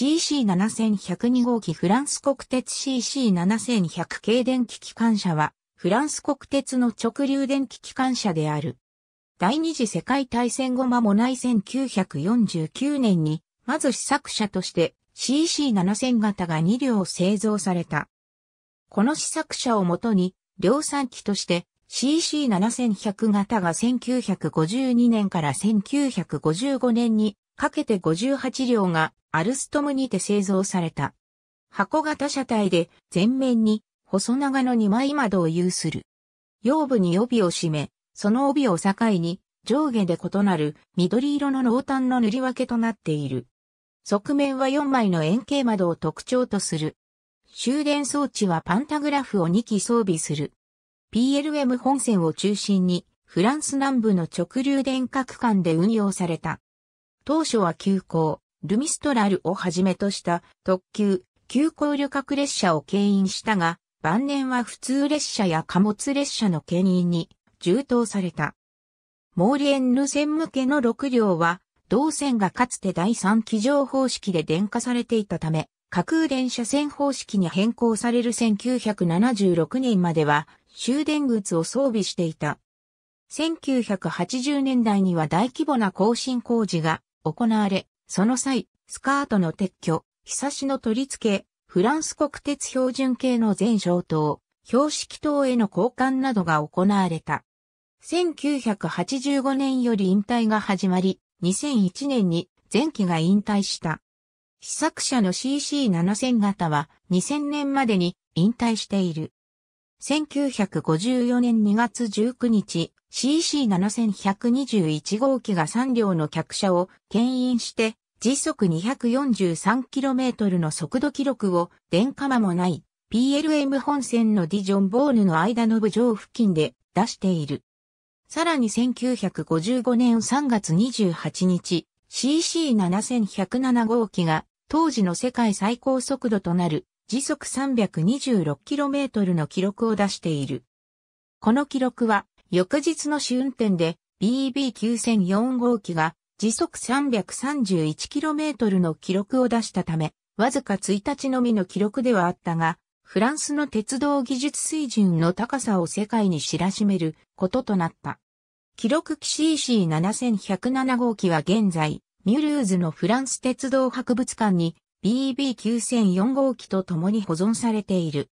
CC7102 号機フランス国鉄 CC7100 系電気機関車は、フランス国鉄の直流電気機関車である。第二次世界大戦後間もない1949年に、まず試作車として CC7000 型が2両製造された。この試作車をもとに、量産機として CC7100 型が1952年から1955年にかけて58両がアルストムにて製造された。箱型車体で前面に細長の2枚窓を有する。腰部に帯を締め、その帯を境に上下で異なる緑色の濃淡の塗り分けとなっている。側面は4枚の円形窓を特徴とする。終電装置はパンタグラフを2機装備する。PLM 本線を中心にフランス南部の直流電化区間で運用された。当初は急行、ルミストラルをはじめとした特急、急行旅客列車を牽引したが、晩年は普通列車や貨物列車の牽引に充当された。モーリエンヌ線向けの6両は、同線がかつて第3機乗方式で電化されていたため、架空電車線方式に変更される1976年までは終電靴を装備していた。1980年代には大規模な更新工事が行われ、その際、スカートの撤去、日差しの取り付け、フランス国鉄標準系の全消灯、標識灯への交換などが行われた。1985年より引退が始まり、2001年に前期が引退した。試作車の CC7000 型は2000年までに引退している。1954年2月19日、CC7121 号機が3両の客車を牽引して、時速 243km の速度記録を、電化間もない、PLM 本線のディジョンボーヌの間の部上付近で出している。さらに1955年3月28日、CC7107 号機が、当時の世界最高速度となる時速 326km の記録を出している。この記録は、翌日の試運転で BB9004 号機が時速 331km の記録を出したため、わずか1日のみの記録ではあったが、フランスの鉄道技術水準の高さを世界に知らしめることとなった。記録機 CC7107 号機は現在、ミュルーズのフランス鉄道博物館に BB9004 号機と共に保存されている。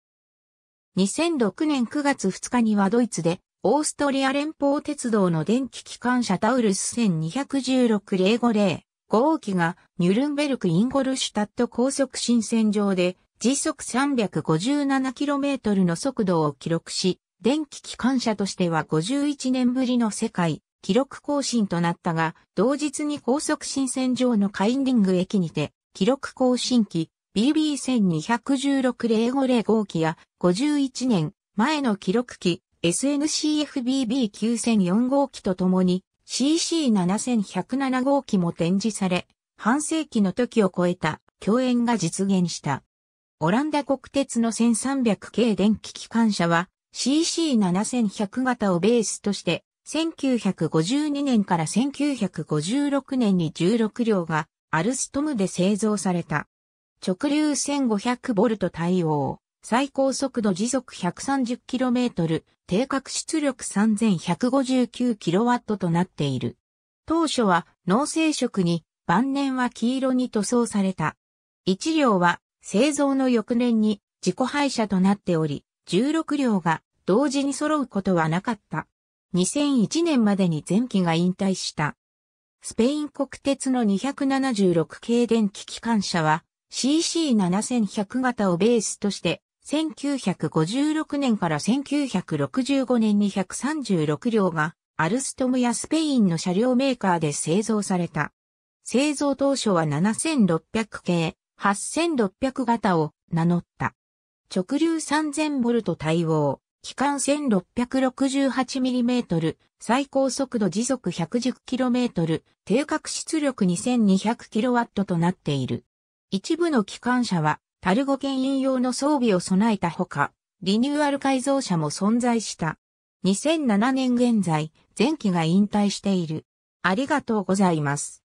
2006年9月2日にはドイツで、オーストリア連邦鉄道の電気機関車タウルス1216-050号機がニュルンベルク・インゴルシュタット高速新線上で時速 357km の速度を記録し、電気機関車としては51年ぶりの世界記録更新となったが、同日に高速新線上のカインディング駅にて記録更新機 BB1216-05 機や51年前の記録機 SNCFBB9004 号機とともに CC7107 号機も展示され、半世紀の時を超えた共演が実現した。オランダ国鉄の1300系電気機関車は CC7100 型をベースとして、1952年から1956年に16両がアルストムで製造された。直流1 5 0 0ト対応、最高速度時速 130km、定格出力 3159kW となっている。当初は脳性色に、晩年は黄色に塗装された。1両は製造の翌年に自己廃車となっており、16両が同時に揃うことはなかった。2001年までに前期が引退した。スペイン国鉄の276系電気機関車は CC7100 型をベースとして1956年から1965年に136両がアルストムやスペインの車両メーカーで製造された。製造当初は7600系、8600型を名乗った。直流3 0 0 0ト対応。機関 1668mm、最高速度時速 110km、定格出力 2200kW となっている。一部の機関車は、タルゴ牽引用の装備を備えたほか、リニューアル改造車も存在した。2007年現在、前期が引退している。ありがとうございます。